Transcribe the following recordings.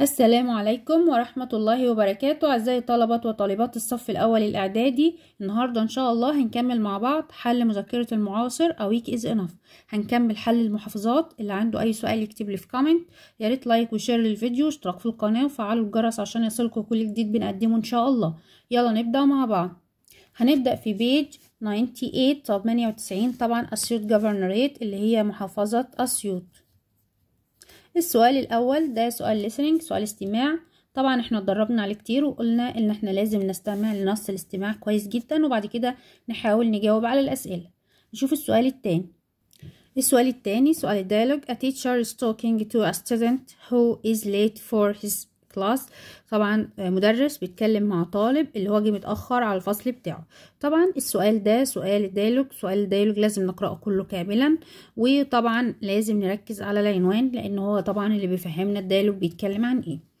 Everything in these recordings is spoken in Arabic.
السلام عليكم ورحمة الله وبركاته أعزائي طلبة وطالبات الصف الأول الإعدادي النهاردة إن شاء الله هنكمل مع بعض حل مذكرة المعاصر أو ويك إز إنف هنكمل حل المحافظات اللي عنده أي سؤال يكتب لي في كومنت يا ريت لايك وشير للفيديو واشتراك في القناة وفعلوا الجرس عشان يصلكوا كل جديد بنقدمه إن شاء الله يلا نبدأ مع بعض هنبدأ في بيج 98 98 طبعا أسيوط جفرنريت اللي هي محافظة أسيوط السؤال الاول ده سؤال listening سؤال استماع طبعا احنا اتدربنا عليه كتير وقلنا ان احنا لازم نستمع لنص الاستماع كويس جدا وبعد كده نحاول نجاوب على الاسئله نشوف السؤال التاني السؤال التاني سؤال الديالوج a teacher is talking to a student who is late for his كلاس طبعا آه، مدرس بيتكلم مع طالب اللي هو جه متاخر على الفصل بتاعه طبعا السؤال ده سؤال الديالوج سؤال الديالوج لازم نقراه كله كاملا وطبعا لازم نركز على العنوان لان هو طبعا اللي بيفهمنا الديالوج بيتكلم عن ايه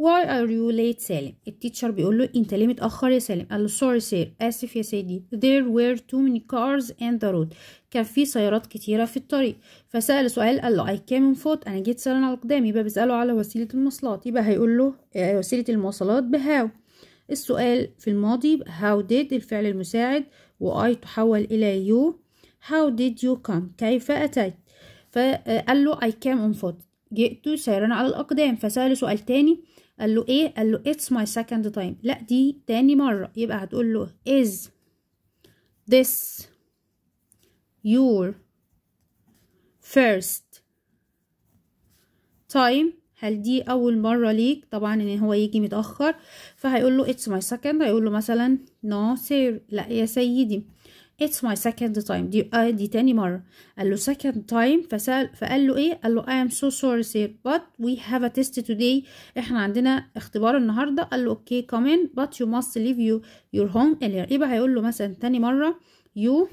why are you late سالم التيتشر بيقول له انت ليه متاخر يا سالم قال له sorry sir اسف يا سيدي there were too many cars and the road كان في سيارات كتيرة في الطريق فسأل سؤال قال له I came in foot أنا جيت سالم على قدامي يبقى بيسأله على وسيلة المواصلات يبقى هيقول له آه، وسيلة المواصلات بهاو السؤال في الماضي how did الفعل المساعد و I تحول إلى you how did you come كيف أتيت فقال آه، له I came on foot جئت سيرا على الأقدام فسأل سؤال تاني قال له ايه قال له it's my second time لا دي تاني مرة يبقى هتقول له is this your first time هل دي أول مرة ليك طبعا إن هو يجي متأخر فهيقول له it's my second هيقول له مثلا no sir لا يا سيدي it's my second time دي آه دي تاني مرة قال له second time فسأل فقال له ايه قال له I am so sorry sir but we have a test today احنا عندنا اختبار النهاردة قال له okay, come in but you must leave you your home earlier بقى هيقول له مثلا تاني مرة you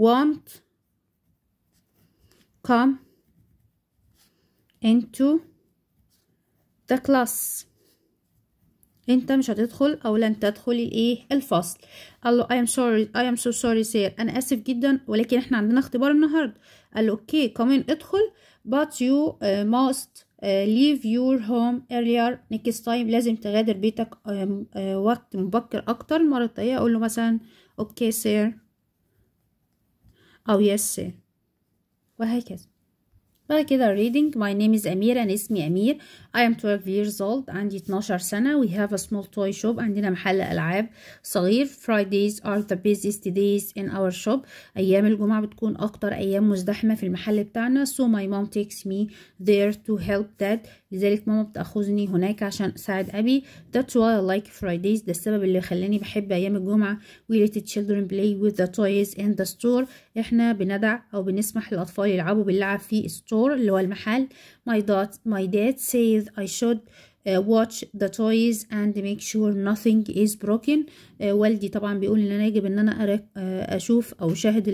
want come into the class انت مش هتدخل او لن تدخل الايه الفصل قال له I am sorry I am so sorry sir انا اسف جدا ولكن احنا عندنا اختبار النهارده قال له اوكي كمان ادخل but you uh, must uh, leave your home earlier next time لازم تغادر بيتك um, uh, وقت مبكر اكتر المره الجايه طيب. اقول له مثلا اوكي سير او يس سير وهكذا بعد كده reading my name is امير انا اسمي امير I am 12 years old عندي 12 سنة we have a small toy shop عندنا محل ألعاب صغير Fridays are the busiest days in our shop أيام الجمعة بتكون أكتر أيام مزدحمة في المحل بتاعنا so my mom takes me there to help dad لذلك ماما بتأخذني هناك عشان أساعد أبي that's why I like Fridays ده السبب اللي خلاني بحب أيام الجمعة we let the children play with the toys in the store احنا بندع أو بنسمح للأطفال يلعبوا باللعب في store اللي هو المحل My dad, my dad said I should uh, watch the toys and make sure nothing is broken uh, والدي طبعا بيقول ان انا يجب ان انا آه، اشوف او اشاهد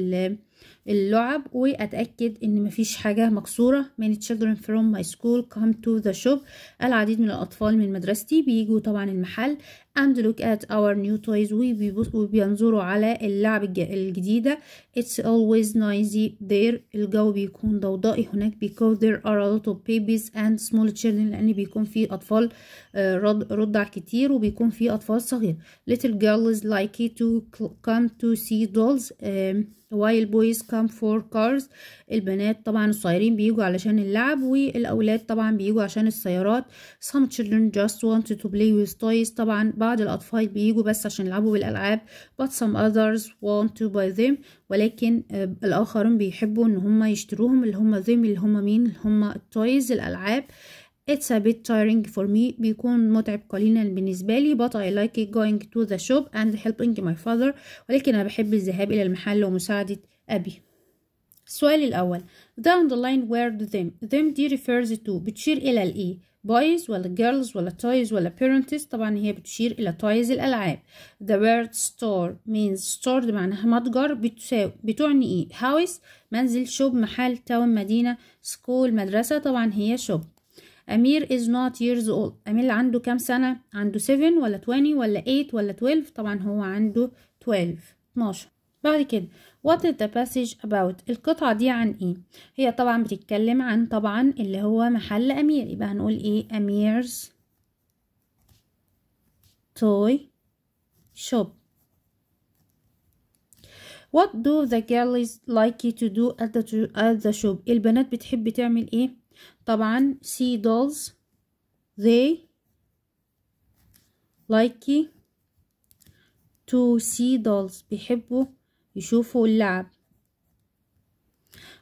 اللعب واتاكد ان مفيش حاجه مكسوره many children from my school come to the shop العديد من الاطفال من مدرستي بيجوا طبعا المحل and look at our new toys وبينظروا على اللعب الجديدة it's always noisy there الجو بيكون ضوضائي هناك because there are a lot of babies and small children لأن بيكون في أطفال رضع كتير وبيكون في أطفال صغير little girls like to come to see dolls while boys come for cars البنات طبعا الصغيرين بيجوا علشان اللعب والأولاد طبعا بيجوا عشان السيارات some children just want to play with toys طبعا بعض الأطفال بيجوا بس عشان يلعبوا بالألعاب but some others want to buy them ولكن آه، الآخرون بيحبوا إن هم يشتروهم اللي هم them اللي هم مين اللي هم toys الألعاب It's a bit tiring for me بيكون متعب قليلا بالنسبة لي but I like going to the shop and helping my father ولكن أنا بحب الذهاب إلى المحل ومساعدة أبي السؤال الأول down the line where them them دي refers to بتشير إلى الإيه boys ولا girls ولا toys ولا parents طبعا هي بتشير إلى toys الألعاب the word store means stored معناها متجر بتعني إيه house منزل شوب محل town مدينة school مدرسة طبعا هي شوب أمير is not years old أمير عنده كم سنة عنده 7 ولا 20 ولا 8 ولا 12 طبعا هو عنده 12 12 بعد كده What is the passage about؟ القطعة دي عن إيه؟ هي طبعا بتتكلم عن طبعا اللي هو محل أمير يبقى هنقول إيه؟ أميرز توي شوب What do the girls like to do at the, shop؟ البنات بتحب تعمل إيه؟ طبعا سي دولز they like to see dolls بيحبوا يشوفوا اللعب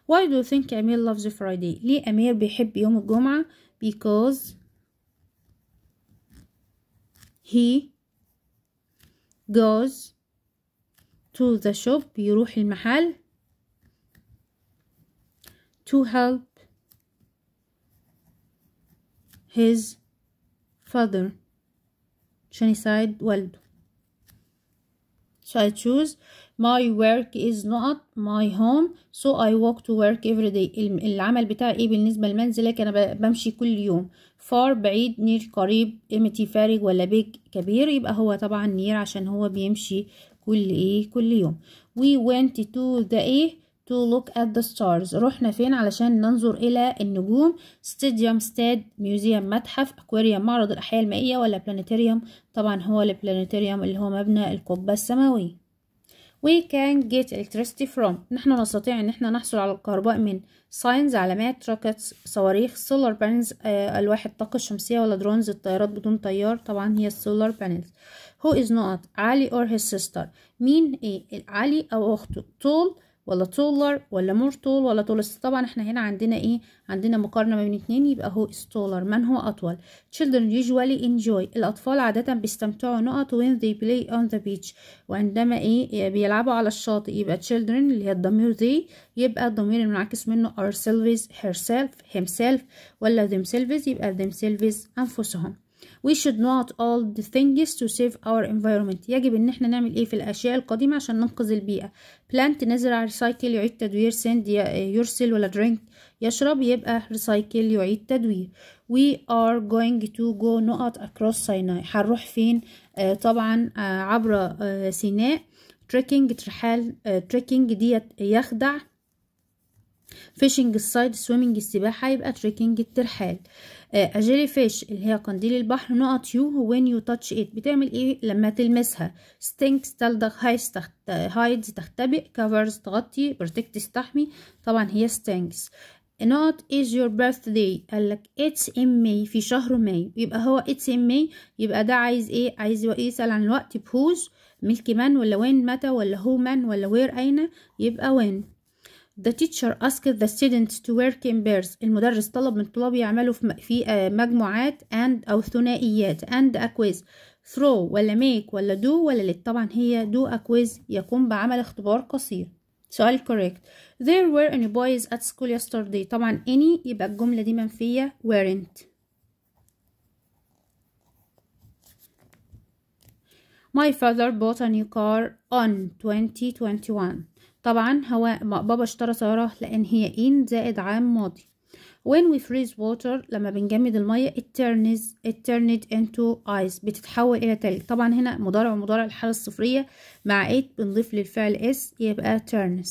Why do you think Amir loves Friday ليه أمير بيحب يوم الجمعة because he goes to the shop يروح المحل to help his father عشان يساعد والده So I choose my work is not my home so I walk to work every day العمل بتاعي ايه بالنسبة لمنزلك انا بمشي كل يوم far بعيد near قريب امتي فارغ ولا big كبير يبقى هو طبعا near عشان هو بيمشي كل ايه كل يوم we went to the ايه to look at the stars رحنا فين علشان ننظر إلى النجوم stadium stad museum متحف aquarium معرض الأحياء المائية ولا planetarium طبعا هو planetarium اللي هو مبنى القبة السماوية we can get electricity from نحن نستطيع ان احنا نحصل على الكهرباء من ساينز علامات روكتس صواريخ سولار آه، بانلز الواح الطاقة الشمسية ولا درونز الطيارات بدون طيار طبعا هي السولار بانلز who is not علي or his sister مين ايه علي او اخته tall ولا تولر ولا مور طول ولا طول طبعا احنا هنا عندنا ايه عندنا مقارنة ما بين اتنين يبقى هو is من هو أطول children usually enjoy الأطفال عادة بيستمتعوا نقط when they play on the beach وعندما ايه بيلعبوا على الشاطئ يبقى children اللي هي الضمير they يبقى الضمير المنعكس منه ourselves herself himself ولا themselves يبقى themselves أنفسهم we should not all the things to save our environment يجب ان احنا نعمل ايه في الاشياء القديمه عشان ننقذ البيئه plant نزرع recycle يعيد تدوير send يرسل ولا drink يشرب يبقى recycle يعيد تدوير we are going to go نقط across Sinai. هنروح فين آه طبعا آه عبر آه سيناء trekking ترحال آه، trekking ديت يخدع Fishing side swimming السباحة يبقى تريكنج الترحال الجيلي آه، فيش اللي هي قنديل البحر نقط يو وين يو تاتش ات بتعمل ايه لما تلمسها ستينكس تلدغ هايز تخت... هايدز تختبئ كفرز تغطي بروتكت تستحمي طبعا هي ستينكس از يور بيرث داي قال لك اتس ام ماي في شهر ماي يبقى هو اتس ام ماي يبقى ده عايز ايه عايز يسأل عن الوقت بهوز ملك من ولا وين متى ولا هو من ولا وير اين يبقى وين The teacher asked the students to work in pairs. المدرس طلب من الطلاب يعملوا في مجموعات and أو ثنائيات and a quiz. throw ولا make ولا do ولا let طبعا هي do a quiz يقوم بعمل اختبار قصير. سؤال correct. There were any boys at school yesterday. طبعا any يبقى الجملة دي منفية weren't. My father bought a new car on 2021. طبعا هو بابا اشترى سيارة لأن هي ان زائد عام ماضي when we freeze water لما بنجمد المية it turns it turned into ice بتتحول إلى تلج طبعا هنا مضارع ومضارع الحالة الصفرية مع it بنضيف للفعل s يبقى turns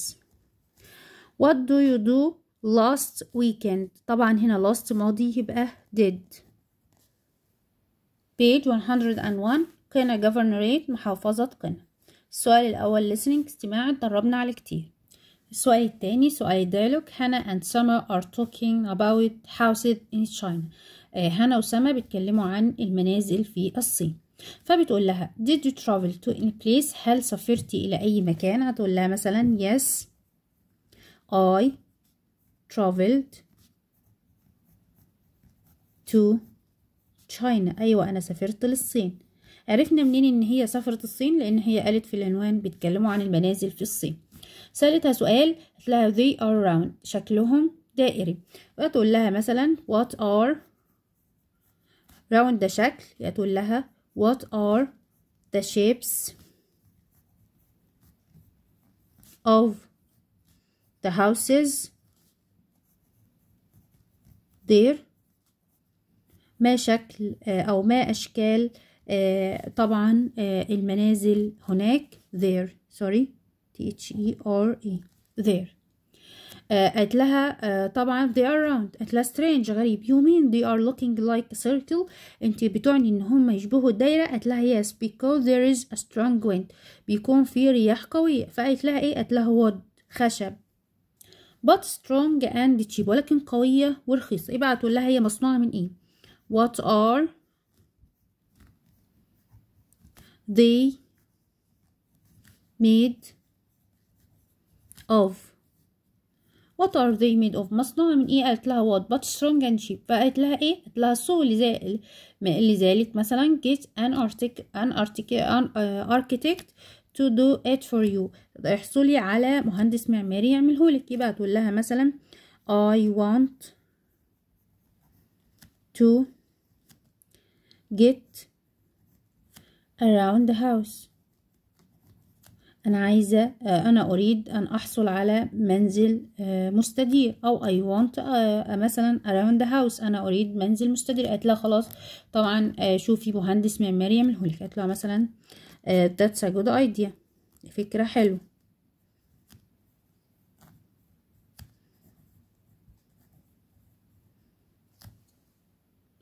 what do you do last weekend طبعا هنا last ماضي يبقى did page 101 قنا governorate محافظة قنا السؤال الأول listening استماع اتدربنا على كتير السؤال التاني سؤال ديالوج هنا and سما are talking about houses in China آه، هنا و وسما بيتكلموا عن المنازل في الصين فبتقول لها did you travel to any place هل سافرتي إلى أي مكان هتقول لها مثلا yes I traveled to China أيوة أنا سافرت للصين عرفنا منين ان هي سافرت الصين لان هي قالت في العنوان بيتكلموا عن المنازل في الصين سألتها سؤال لها they are round شكلهم دائري وتقول لها مثلا what are round ده شكل تقول لها what are the shapes of the houses there ما شكل أو ما أشكال آه، طبعا آه، المنازل هناك there sorry t h e r e there قالت آه، لها طبعا they are round قالت لها strange غريب you mean they are looking like a circle انت بتعني ان هم يشبهوا الدايره قالت لها yes because there is a strong wind بيكون في رياح قويه فقالت لها ايه قالت لها wood خشب but strong and cheap ولكن قويه ورخيصه ابعتوا لها هي مصنوعه من ايه what are they made of what are they made of مصنوع من ايه قالت لها what but strong and cheap فقالت لها ايه قالت لها so لذلك لذلك مثلا get an architect an architect an architect to do it for you احصلي على مهندس معماري يعمله لك يبقى تقول لها مثلا I want to get around the house أنا عايزة آه، أنا أريد أن أحصل على منزل آه، مستدير أو I want آه، مثلا around the house أنا أريد منزل مستدير قالت لها خلاص طبعا شوفي مهندس معماري يعمله لك قالت لها مثلا that's a good idea فكرة حلوة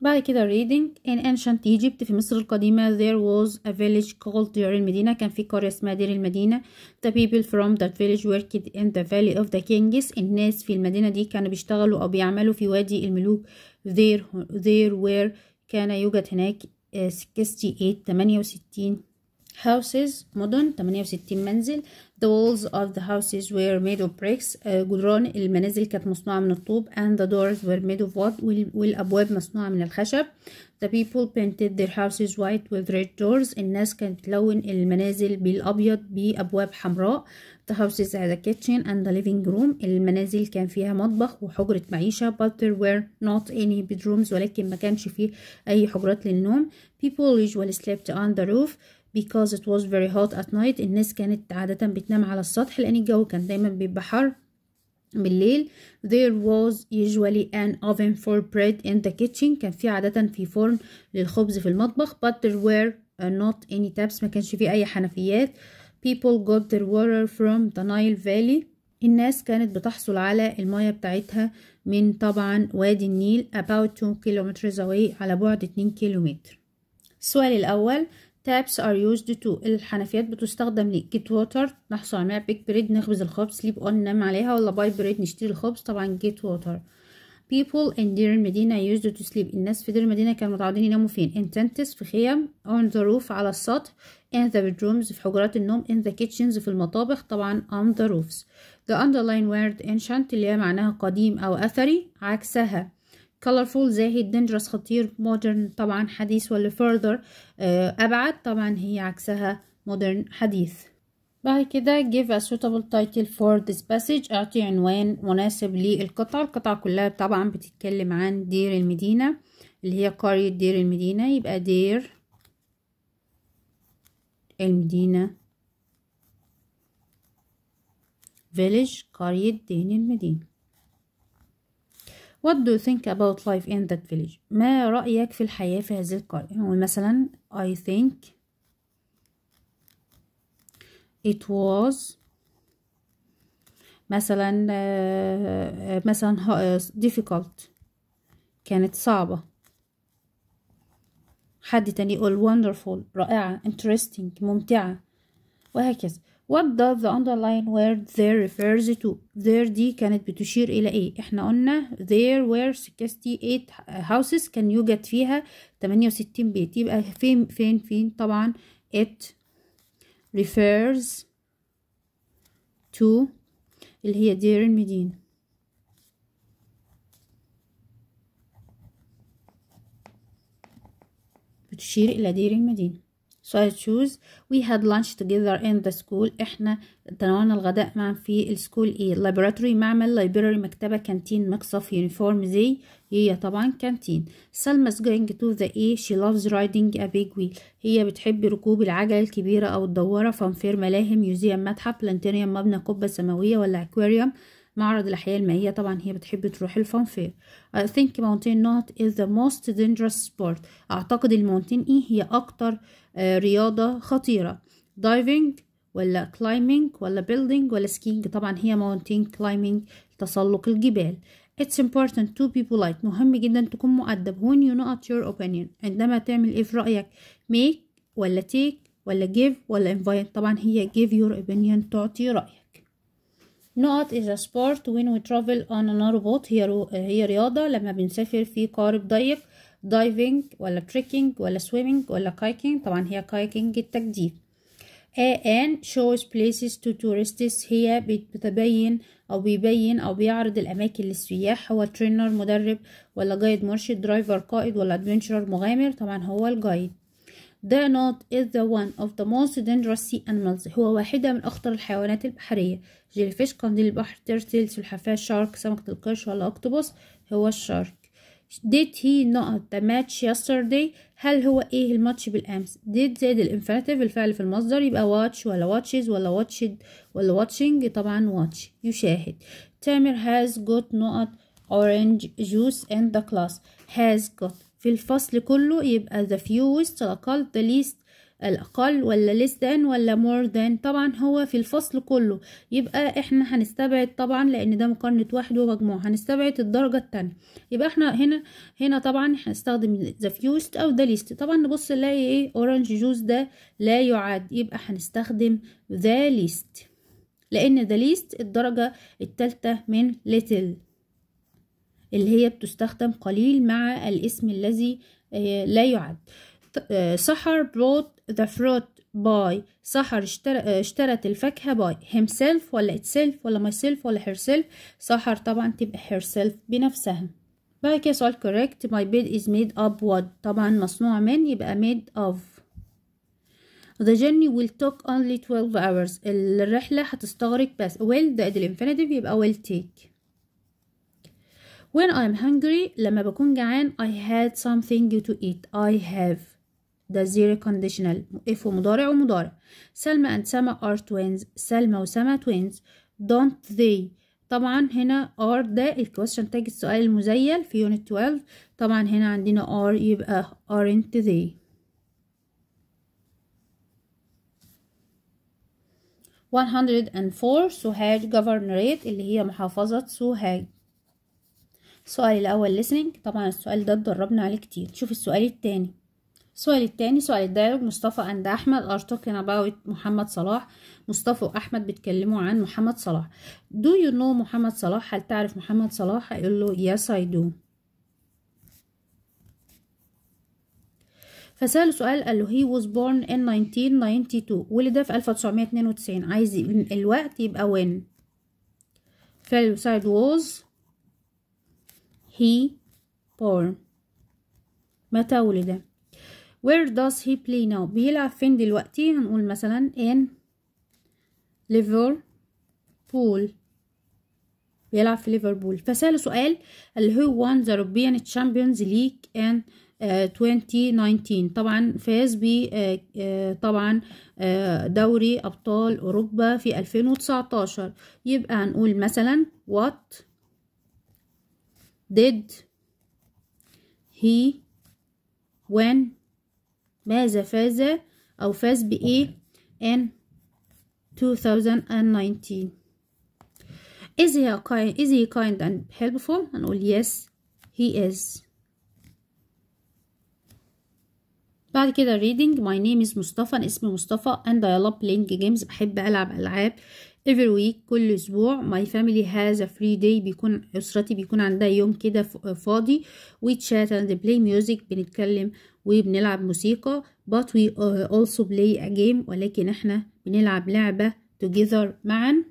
بعد كده reading in ancient Egypt في مصر القديمة there was a village called دير المدينة كان في قرية اسمها دير المدينة the people from that village worked in the valley of the kings الناس في المدينة دي كانوا بيشتغلوا أو بيعملوا في وادي الملوك there, there were كان يوجد هناك 68 آه، 68 houses مدن 68 منزل The walls of the houses were made of bricks جدران المنازل كانت مصنوعة من الطوب and the doors were made of wood والأبواب مصنوعة من الخشب The people painted their houses white with red doors الناس كانت بتلون المنازل بالأبيض بأبواب حمراء The houses had a kitchen and a living room المنازل كان فيها مطبخ وحجرة معيشة but there were not any bedrooms ولكن ما كانش فيه أي حجرات للنوم People usually slept on the roof because it was very hot at night الناس كانت عادة بتنام على السطح لأن الجو كان دايما بيبقى حر بالليل there was usually an oven for bread in the kitchen كان في عادة في فرن للخبز في المطبخ but there were uh, not any taps ما كانش في أي حنفيات people got their water from the Nile Valley الناس كانت بتحصل على المية بتاعتها من طبعا وادي النيل about 2 kilometers away على بعد 2 كيلومتر السؤال الأول taps are used to الحنفيات بتستخدم ل get water نحصل عليها بيك bread نخبز الخبز sleep on ننام عليها ولا باي bread نشتري الخبز طبعا get water people in their المدينة used to sleep الناس في دير المدينة كانوا متعودين يناموا فين in tents في خيم on the roof على السطح in the bedrooms في حجرات النوم in the kitchens في المطابخ طبعا on the roofs the underline word ancient اللي هي معناها قديم أو أثري عكسها colorful زاهي dangerous خطير modern طبعا حديث ولا further آه، أبعد طبعا هي عكسها modern حديث بعد كده give a suitable title for this passage اعطي عنوان مناسب للقطعة القطعة كلها طبعا بتتكلم عن دير المدينة اللي هي قرية دير المدينة يبقى دير المدينة فيليج قرية دين المدينة What do you think about life in that village? ما رأيك في الحياة في هذه القرية؟ نقول مثلا I think it was مثلا مثلا difficult كانت صعبة حد تاني يقول wonderful رائعة interesting ممتعة وهكذا what does the underlying word there refers to there دي كانت بتشير إلى إيه إحنا قلنا there were 68 houses كان يوجد فيها 68 بيت يبقى فين فين فين طبعا it refers to اللي هي دير المدينة بتشير إلى دير المدينة So I choose we had lunch together in the school احنا تناولنا الغداء معا في السكول ايه laboratory معمل library مكتبة كانتين مقصف uniform زي هي طبعا كانتين سلمى is going to the ايه she loves riding a big wheel هي بتحب ركوب العجل الكبيرة او الدوارة فانفير ملاهم ميوزيوم متحف بلانتيريوم مبنى قبة سماوية ولا aquarium معرض الأحياء المائية طبعا هي بتحب تروح الفانفير I think mountain not is the most dangerous sport أعتقد المونتين إيه هي أكتر آه، رياضة خطيرة دايفنج ولا كلايمينج ولا بيلدينج ولا سكينج طبعا هي ماونتين كلايمينج تسلق الجبال It's important to be polite مهم جدا تكون مؤدب when you not your opinion عندما تعمل ايه في رأيك make ولا take ولا give ولا invite طبعا هي give your opinion تعطي رأيك نقط is a sport when we travel on a narrow boat هي, رو... هي رياضة لما بنسافر في قارب ضيق دايفنج ولا تريكينج ولا سويمنج ولا كايكينج طبعا هي كايكينج التجديف ان شوز بليسز تو تورستس هي بتبين او بيبين او بيعرض الاماكن للسياح هو ترينر مدرب ولا جايد مرشد درايفر قائد ولا ادفنتشرر مغامر طبعا هو الجايد The knot is the one of the most dangerous sea animals هو واحدة من أخطر الحيوانات البحرية جيلفيش قنديل البحر تيرتيل سلحفاة شارك سمكة القرش ولا أكتوبوس هو الشارك did he not the match yesterday هل هو ايه الماتش بالامس did زائد الانفينيتيف الفعل في المصدر يبقى watch ولا watches ولا watched ولا watching طبعا watch يشاهد تامر has got not orange juice in the class has got في الفصل كله يبقى the fewest the the least الأقل ولا less than ولا more than طبعا هو في الفصل كله يبقى احنا هنستبعد طبعا لأن ده مقارنة واحد ومجموع هنستبعد الدرجة التانية يبقى احنا هنا هنا طبعا هنستخدم the fewest أو the least طبعا نبص نلاقي ايه orange juice ده لا يعد يبقى هنستخدم the least لأن the least الدرجة التالتة من little اللي هي بتستخدم قليل مع الاسم الذي آه، لا يعد سحر brought the fruit by سحر اشترى اشترت الفاكهة by himself ولا itself ولا myself ولا herself سحر طبعا تبقى herself بنفسها بعد كده سؤال correct my bed is made up what طبعا مصنوع من يبقى made of The journey will take only 12 hours الرحلة هتستغرق بس will ده infinitive يبقى will take When I'm hungry لما بكون جعان I had something to eat I have ده زيرو كونديشنال اف ومضارع ومضارع سلمى اند سما ار توينز سلمى وسما توينز دونت ذي طبعا هنا ار ده الكويشن تاج السؤال المزيل في يونت 12 طبعا هنا عندنا ار يبقى ارنت ذي one hundred and four Suhaj governorate اللي هي محافظة Suhaj. السؤال الأول listening طبعا السؤال ده اتدربنا عليه كتير شوف السؤال التاني السؤال التاني سؤال الديالوج مصطفى اند احمد ار توكينج اباوت محمد صلاح مصطفى واحمد بيتكلموا عن محمد صلاح دو يو نو محمد صلاح هل تعرف محمد صلاح هيقول له يس اي دو فسأله سؤال قال له هي واز بورن ان 1992 ولد في 1992 عايز الوقت يبقى وين فعل سايد was هي بورن متى ولد where does he play now بيلعب فين دلوقتي هنقول مثلا in ليفربول بيلعب في ليفربول فسأله سؤال اللي هو won the European Champions League in uh, آه، 2019 طبعا فاز ب uh, uh, طبعا دوري أبطال أوروبا في 2019 يبقى هنقول مثلا what did he win ماذا فاز أو فاز بإيه in 2019 is he a kind is he kind and helpful هنقول yes he is بعد كده reading my name is مصطفى أنا اسمي مصطفى and I love playing games بحب ألعب ألعاب every week كل أسبوع my family has a free day بيكون أسرتي بيكون عندها يوم كده فاضي we chat and play music بنتكلم وبنلعب موسيقى but we also play a game ولكن احنا بنلعب لعبة together معا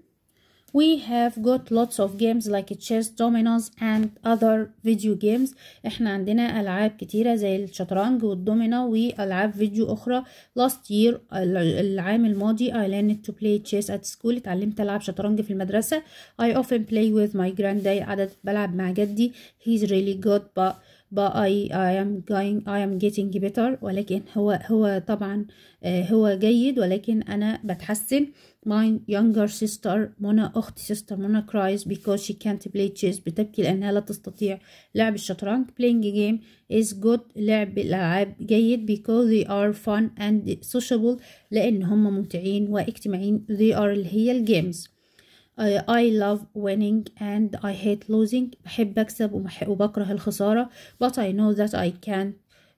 We have got lots of games like chess, dominoes and other video games احنا عندنا ألعاب كتيرة زي الشطرنج والدومينو وألعاب فيديو أخرى Last year العام الماضي I learned to play chess at school اتعلمت ألعب شطرنج في المدرسة I often play with my granddad عدد بلعب مع جدي He's really good but باي I am going I am getting better ولكن هو هو طبعا هو جيد ولكن أنا بتحسن my younger sister منى أخت sister منى cries because she can't play chess بتبكي لأنها لا تستطيع لعب الشطرنج playing a game is good لعب الألعاب جيد because they are fun and sociable لأن هم ممتعين واجتماعيين they are اللي هي الجيمز I love winning and I hate losing بحب أكسب وبكره الخسارة but I know that I can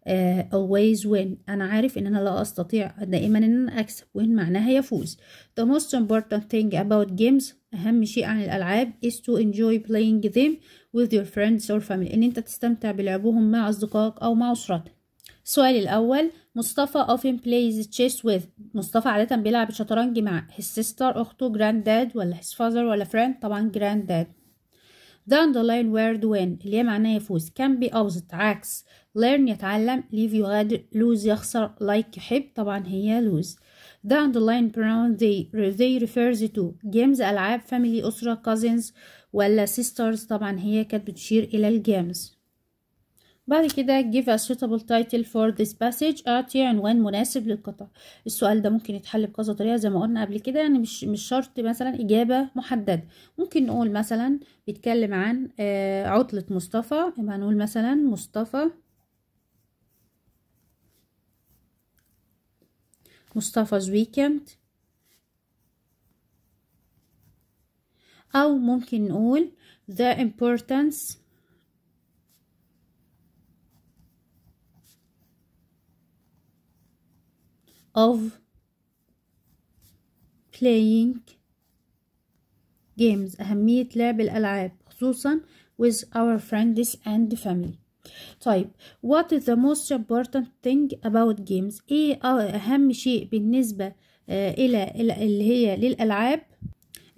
uh, always win أنا عارف إن أنا لا أستطيع دائما إن أنا أكسب win معناها يفوز the most important thing about games أهم شيء عن الألعاب is to enjoy playing them with your friends or family إن أنت تستمتع بلعبهم مع أصدقائك أو مع أسرتك السؤال الأول مصطفى often plays chess with مصطفى عادة بيلعب الشطرنج مع his sister أخته grand dad ولا his father ولا friend طبعا grand dad the underline word win اللي هي معناه يفوز can be opposite عكس learn يتعلم leave يغادر lose يخسر like يحب طبعا هي lose the underline pronoun they they refers to games ألعاب family أسرة cousins ولا sisters طبعا هي كانت بتشير إلى الجيمز بعد كده give a suitable title for this passage اعطي عنوان مناسب للقطع السؤال ده ممكن يتحل بكذا طريقه زي ما قلنا قبل كده يعني مش مش شرط مثلا اجابه محدده ممكن نقول مثلا بيتكلم عن آه، عطله مصطفى يبقى نقول مثلا مصطفى مصطفى's weekend او ممكن نقول the importance of playing games أهمية لعب الألعاب خصوصا with our friends and family طيب what is the most important thing about games ايه اهم شيء بالنسبة الى اللي هي للألعاب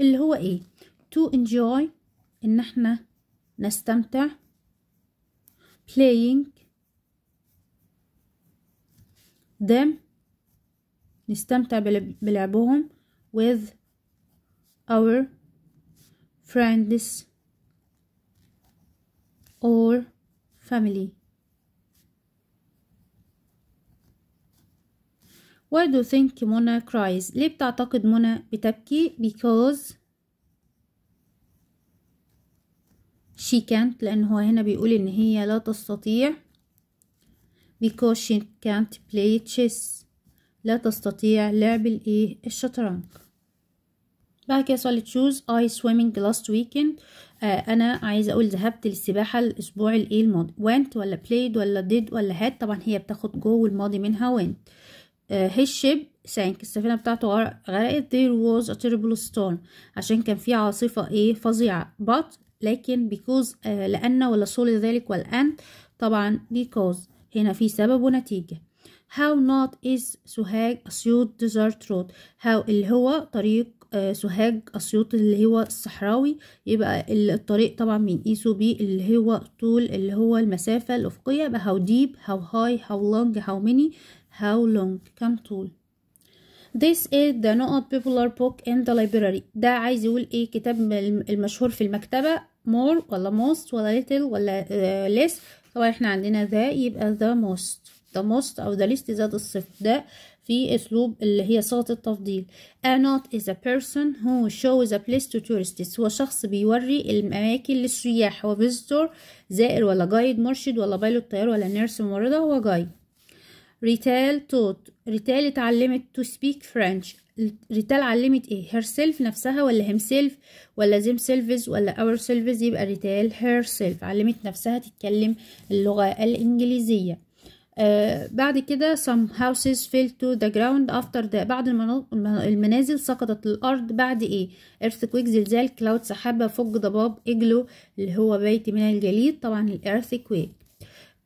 اللي هو ايه to enjoy ان احنا نستمتع playing them نستمتع بلعبهم with our friends or family Why do you think Mona cries? ليه بتعتقد منى بتبكي؟ Because she can't لأن هو هنا بيقول إن هي لا تستطيع because she can't play chess لا تستطيع لعب الايه الشطرنج بعد كده سؤال تشوز اي سويمنج لاست ويكند انا عايزه اقول ذهبت للسباحه الاسبوع الايه الماضي وانت ولا بلايد ولا ديد ولا هات طبعا هي بتاخد جو والماضي منها وانت هي الشيب سانك السفينه بتاعته غرقت there was a terrible storm عشان كان في عاصفه ايه فظيعه but لكن because آه، لان ولا صول ذلك والان طبعا because هنا في سبب ونتيجه how not is سوهاج أسيوط desert road how اللي هو طريق آه، سوهاج أسيوط اللي هو الصحراوي يبقى الطريق طبعا بنقيسه بيه e اللي هو طول اللي هو المسافة الأفقية يبقى how deep how high how long how many how long كم طول This is the not popular book in the library ده عايز يقول ايه كتاب المشهور في المكتبة more ولا most ولا little ولا uh, less طبعا احنا عندنا ذا يبقى the most the most أو the least زاد الصف ده في أسلوب اللي هي صيغة التفضيل not is a person who shows a place to tourists هو شخص بيوري الأماكن للسياح هو visitor زائر ولا جايد مرشد ولا بايلوت طيار ولا نيرس ممرضة هو جايد ريتال توت ريتال اتعلمت to speak French ريتال علمت ايه herself نفسها ولا himself ولا them سيلفز ولا اور سيلفز يبقى ريتال herself علمت نفسها تتكلم اللغة الإنجليزية آه، بعد كده some houses fell to the ground after the بعض المنازل سقطت الأرض بعد إيه earthquake زلزال cloud سحابة فوق ضباب إجلو اللي هو بيت من الجليد طبعا earthquake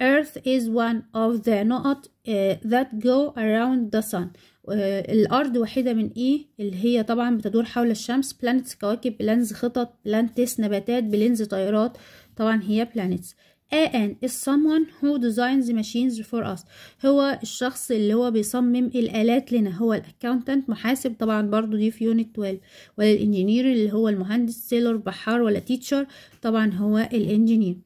earth is one of the نقط آه، that go around the sun آه، الأرض واحدة من إيه اللي هي طبعا بتدور حول الشمس planets كواكب بلنز خطط بلانتس نباتات بلينز طائرات طبعا هي planets an is someone who designs machines for us هو الشخص اللي هو بيصمم الآلات لنا هو الأكاونتنت محاسب طبعا برضو دي في يونت 12 ولا الإنجينير اللي هو المهندس سيلر بحار ولا تيتشر طبعا هو الإنجينير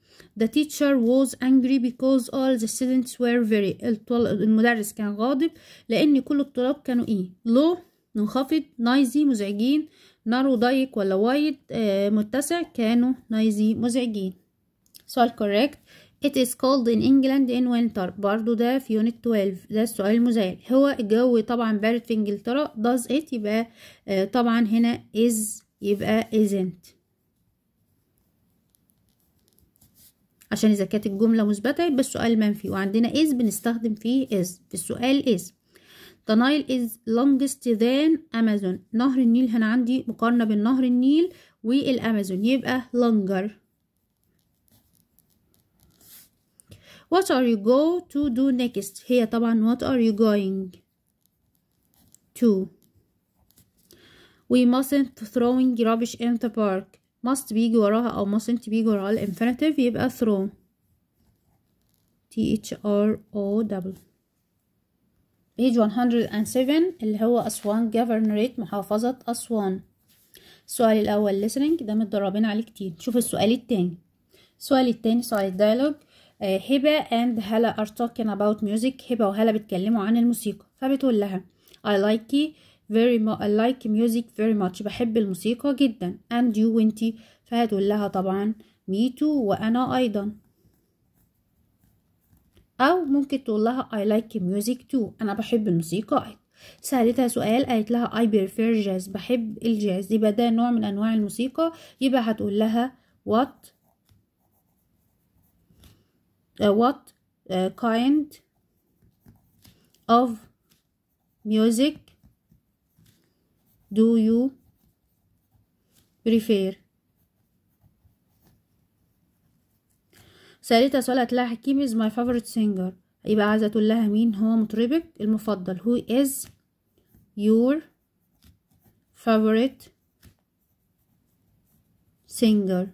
The teacher was angry because all the students were very المدرس كان غاضب لأن كل الطلاب كانوا إيه low منخفض نايزي مزعجين نارو ضيق ولا وايد آه، متسع كانوا نايزي مزعجين سؤال correct It is cold in England in winter برضو ده في unit 12 ده السؤال المزايد هو الجو طبعا بارد في انجلترا does it يبقى آه، طبعا هنا is يبقى isn't عشان اذا كانت الجمله مثبته يبقى السؤال منفي وعندنا is بنستخدم فيه is في السؤال is The Nile is longest than Amazon نهر النيل هنا عندي مقارنة بين نهر النيل والأمازون يبقى longer what are you go to do next هي طبعا what are you going to we mustn't throwing rubbish in the park must بيجي وراها أو mustn't بيجي وراها الانفينيتيف يبقى throw T H R O W page 107 اللي هو أسوان governorate محافظة أسوان السؤال الأول listening ده متدربين عليه كتير شوف السؤال التاني السؤال التاني سؤال الديالوج آه، هبة and هلا are talking about music هبة وهلا بيتكلموا عن الموسيقى فبتقول لها I like very much I like music very much بحب الموسيقى جدا and you وانتي فهتقول لها طبعا me too وأنا أيضا أو ممكن تقول لها I like music too أنا بحب الموسيقى أيضا سألتها سؤال قالت لها I prefer jazz بحب الجاز يبقى ده نوع من أنواع الموسيقى يبقى هتقول لها what uh, what uh, kind of music do you prefer سألتها سؤال هتلاقي حكيم is my favorite singer يبقى عايزة تقول لها مين هو مطربك المفضل who is your favorite singer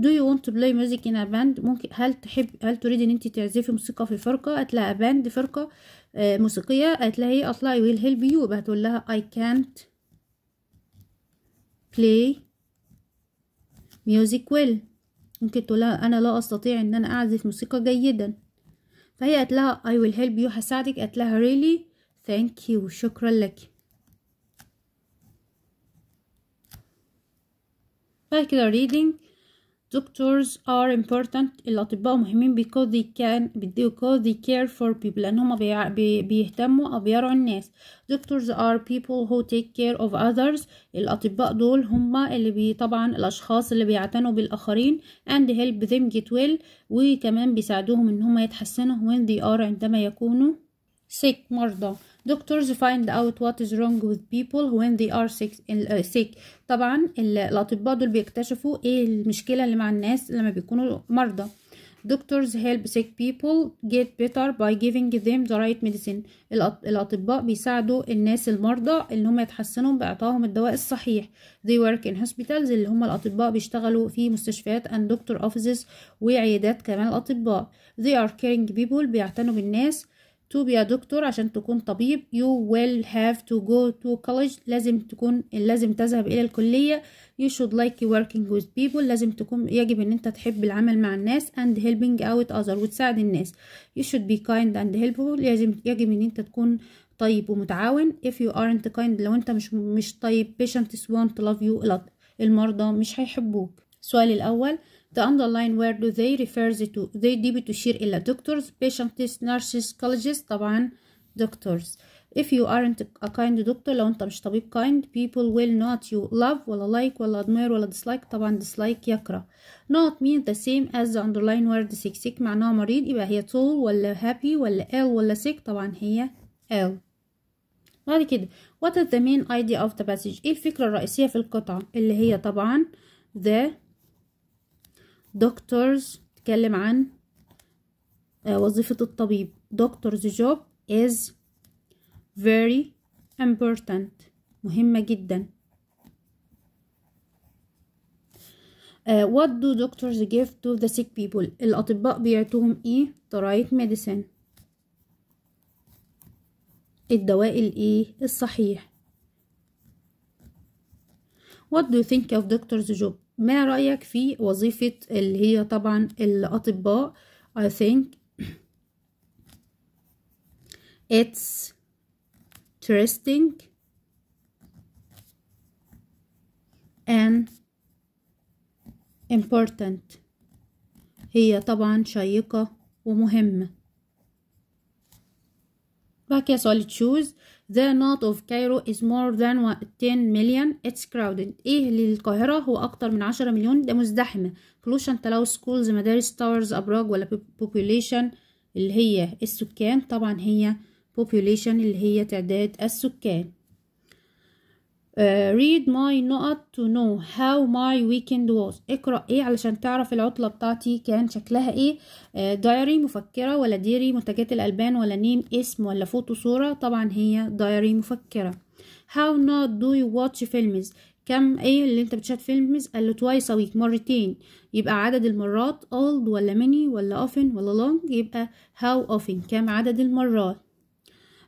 do you want to play music in a band ممكن هل تحب هل تريد ان انت تعزفي موسيقى في فرقه قالت لها باند فرقه آه، موسيقيه قالت لها هي I will help you هتقول لها I can't play music well ممكن تقول لها انا لا استطيع ان انا اعزف موسيقى جيدا فهي قالت لها I will help you هساعدك قالت لها really thank you شكرا لك بعد كده reading doctors are important الأطباء مهمين because they can because they care for people لأن هما بي... بيهتموا أو بيرعوا الناس doctors are people who take care of others الأطباء دول هما اللي بي طبعا الأشخاص اللي بيعتنوا بالآخرين and help them get well وكمان بيساعدوهم إن هما يتحسنوا when they are عندما يكونوا sick مرضى doctors find out what is wrong with people when they are sick, uh, sick. طبعا الأطباء دول بيكتشفوا ايه المشكلة اللي مع الناس لما بيكونوا مرضى doctors help sick people get better by giving them the right medicine الأطباء بيساعدوا الناس المرضى إن هم يتحسنوا بإعطائهم الدواء الصحيح they work in hospitals اللي هم الأطباء بيشتغلوا في مستشفيات and doctor offices وعيادات كمان الأطباء they are caring people بيعتنوا بالناس to be a doctor عشان تكون طبيب you will have to go to college لازم تكون لازم تذهب إلى الكلية you should like working with people لازم تكون يجب إن أنت تحب العمل مع الناس and helping out other وتساعد الناس you should be kind and helpful لازم يجب إن أنت تكون طيب ومتعاون if you aren't kind لو أنت مش مش طيب patients won't love you a lot المرضى مش هيحبوك السؤال الأول The underline where do they refers to they دي بتشير إلى doctors, patients, nurses, colleges طبعا doctors. If you aren't a kind doctor لو أنت مش طبيب kind people will not you love ولا like ولا admire ولا dislike طبعا dislike يكره. Not mean the same as the underline word sick sick معناها مريض يبقى هي tall ولا happy ولا ill ولا sick طبعا هي ill. بعد كده what is the main idea of the passage؟ إيه الفكرة الرئيسية في القطعة اللي هي طبعا the doctors تتكلم عن وظيفة الطبيب doctor's job is very important مهمة جدا uh, what do doctors give to the sick people الأطباء بيعطوهم ايه طريقة medicine الدواء الايه الصحيح what do you think of doctor's job ما رأيك في وظيفة اللي هي طبعا الأطباء I think it's interesting and important هي طبعا شيقة ومهمة بعد كده سؤال choose The knot of Cairo is more than 10 million. It's crowded. إيه للقاهرة هو أكتر من عشرة مليون ده مزدحمة. Pollution تلوث schools مدارس towers أبراج ولا population اللي هي السكان طبعا هي population اللي هي تعداد السكان. آه، read my نقط to know how my weekend was اقرأ ايه علشان تعرف العطلة بتاعتي كان شكلها ايه دايري آه، مفكرة ولا ديري منتجات الألبان ولا نيم اسم ولا فوتو صورة طبعا هي دايري مفكرة how not do you watch films كم ايه اللي انت بتشاهد فيلمز قال له twice a week مرتين يبقى عدد المرات old ولا many ولا often ولا long يبقى how often كم عدد المرات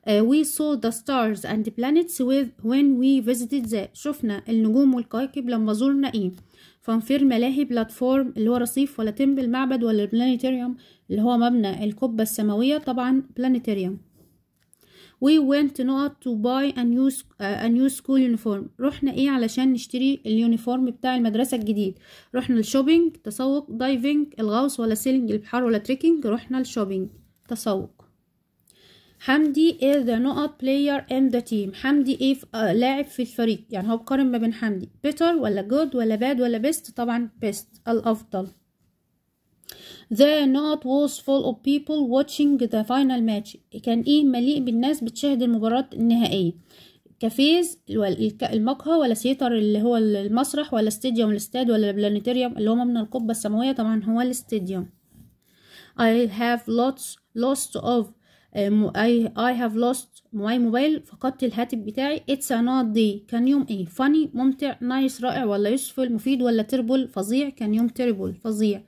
Uh, we saw the stars and planets with when we visited the شفنا النجوم والكواكب لما زرنا ايه فانفير ملاهي بلاتفورم اللي هو رصيف ولا تمبل معبد ولا البلانيتيريوم اللي هو مبنى القبة السماوية طبعا بلانيتيريوم we went not to buy a new, uh, a new school uniform رحنا ايه علشان نشتري اليونيفورم بتاع المدرسة الجديد رحنا الشوبينج تسوق دايفينج الغوص ولا سيلينج البحار ولا تريكينج رحنا الشوبينج تسوق حمدي is the not player in the team حمدي ايه في آه لاعب في الفريق يعني هو بقارن ما بين حمدي better ولا good ولا bad ولا best طبعا best الافضل The not was full of people watching the final match كان ايه مليء بالناس بتشاهد المباراة النهائية كافيز المقهى ولا سيتر اللي هو المسرح ولا استاديوم الاستاد ولا البلانيتيريوم اللي هما من القبة السماوية طبعا هو الاستاديوم I have lots lots of I have lost my mobile فقدت الهاتف بتاعي It's a not day كان يوم ايه funny ممتع nice رائع ولا useful مفيد ولا terrible فظيع كان يوم terrible فظيع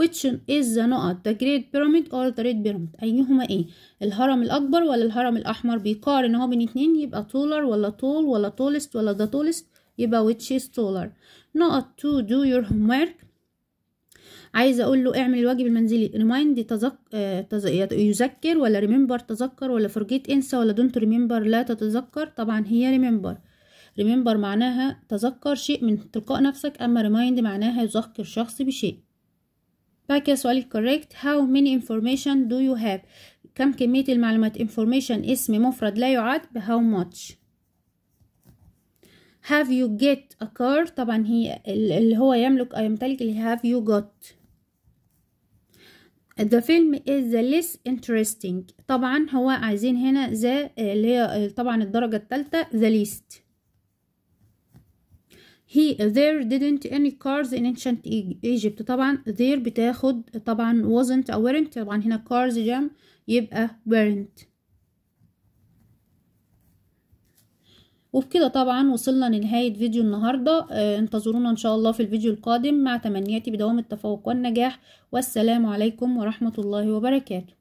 which is the not the great pyramid or the red pyramid أيهما ايه الهرم الأكبر ولا الهرم الأحمر بيقارن هو بين اتنين يبقى taller ولا tall ولا tallest ولا the tallest يبقى which is taller not to do your homework عايزه اقول له اعمل الواجب المنزلي ريمايند تذك... آه، تز... يذكر ولا ريمبر تذكر ولا فورجيت انسى ولا دونت ريمبر لا تتذكر طبعا هي ريمبر ريمبر معناها تذكر شيء من تلقاء نفسك اما ريمايند معناها يذكر شخص بشيء بعد كده سؤال الكوريكت هاو ميني انفورميشن دو يو هاف كم كمية المعلومات انفورميشن اسم مفرد لا يعد بهاو ماتش have you get a car طبعا هي اللي هو يملك أو يمتلك اللي have you got The film is the less interesting طبعا هو عايزين هنا the اللي هي طبعا الدرجة الثالثة the least he there didn't any cars in ancient Egypt طبعا there بتاخد طبعا wasn't or weren't طبعا هنا cars جم يبقى weren't وبكده طبعا وصلنا لنهاية فيديو النهاردة آه، انتظرونا ان شاء الله في الفيديو القادم مع تمنياتي بدوام التفوق والنجاح والسلام عليكم ورحمة الله وبركاته